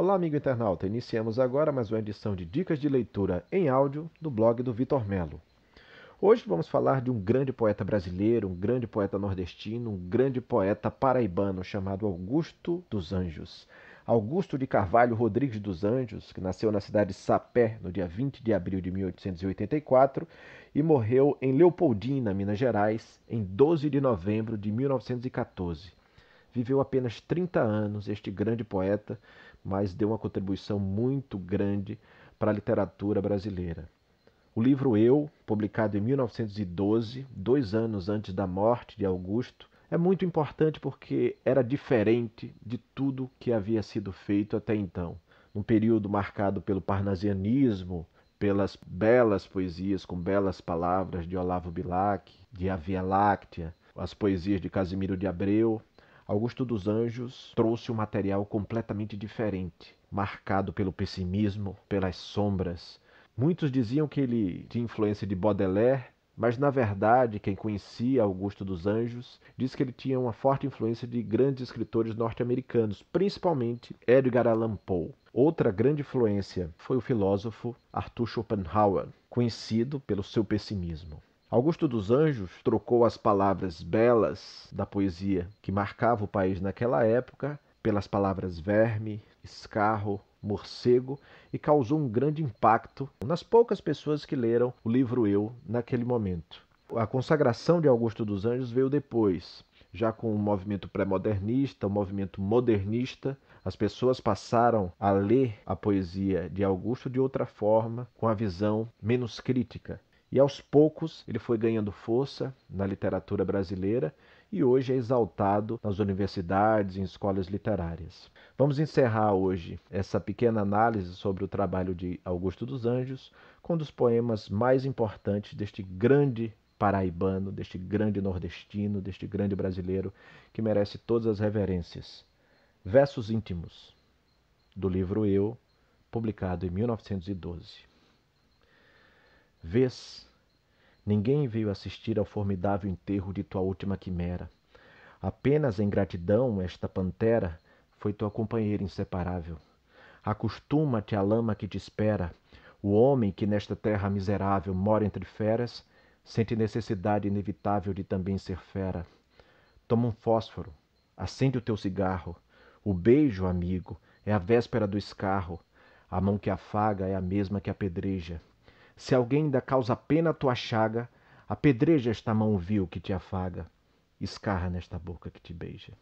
Olá, amigo internauta. Iniciamos agora mais uma edição de Dicas de Leitura em áudio do blog do Vitor Melo. Hoje vamos falar de um grande poeta brasileiro, um grande poeta nordestino, um grande poeta paraibano chamado Augusto dos Anjos. Augusto de Carvalho Rodrigues dos Anjos, que nasceu na cidade de Sapé no dia 20 de abril de 1884 e morreu em Leopoldina, Minas Gerais, em 12 de novembro de 1914. Viveu apenas 30 anos este grande poeta, mas deu uma contribuição muito grande para a literatura brasileira. O livro Eu, publicado em 1912, dois anos antes da morte de Augusto, é muito importante porque era diferente de tudo que havia sido feito até então. num período marcado pelo parnasianismo, pelas belas poesias com belas palavras de Olavo Bilac, de A Via Láctea, as poesias de Casimiro de Abreu, Augusto dos Anjos trouxe um material completamente diferente, marcado pelo pessimismo, pelas sombras. Muitos diziam que ele tinha influência de Baudelaire, mas na verdade, quem conhecia Augusto dos Anjos diz que ele tinha uma forte influência de grandes escritores norte-americanos, principalmente Edgar Allan Poe. Outra grande influência foi o filósofo Arthur Schopenhauer, conhecido pelo seu pessimismo. Augusto dos Anjos trocou as palavras belas da poesia que marcava o país naquela época pelas palavras verme, escarro, morcego e causou um grande impacto nas poucas pessoas que leram o livro Eu naquele momento. A consagração de Augusto dos Anjos veio depois, já com o movimento pré-modernista, o movimento modernista, as pessoas passaram a ler a poesia de Augusto de outra forma, com a visão menos crítica. E aos poucos ele foi ganhando força na literatura brasileira e hoje é exaltado nas universidades e em escolas literárias. Vamos encerrar hoje essa pequena análise sobre o trabalho de Augusto dos Anjos com um dos poemas mais importantes deste grande paraibano, deste grande nordestino, deste grande brasileiro que merece todas as reverências. Versos íntimos do livro Eu, publicado em 1912. Vês, ninguém veio assistir ao formidável enterro de tua última quimera. Apenas em gratidão esta pantera foi tua companheira inseparável. Acostuma-te à lama que te espera. O homem que nesta terra miserável mora entre feras sente necessidade inevitável de também ser fera. Toma um fósforo, acende o teu cigarro. O beijo, amigo, é a véspera do escarro. A mão que afaga é a mesma que apedreja. Se alguém da causa pena tua chaga, apedreja esta mão vil que te afaga, escarra nesta boca que te beija.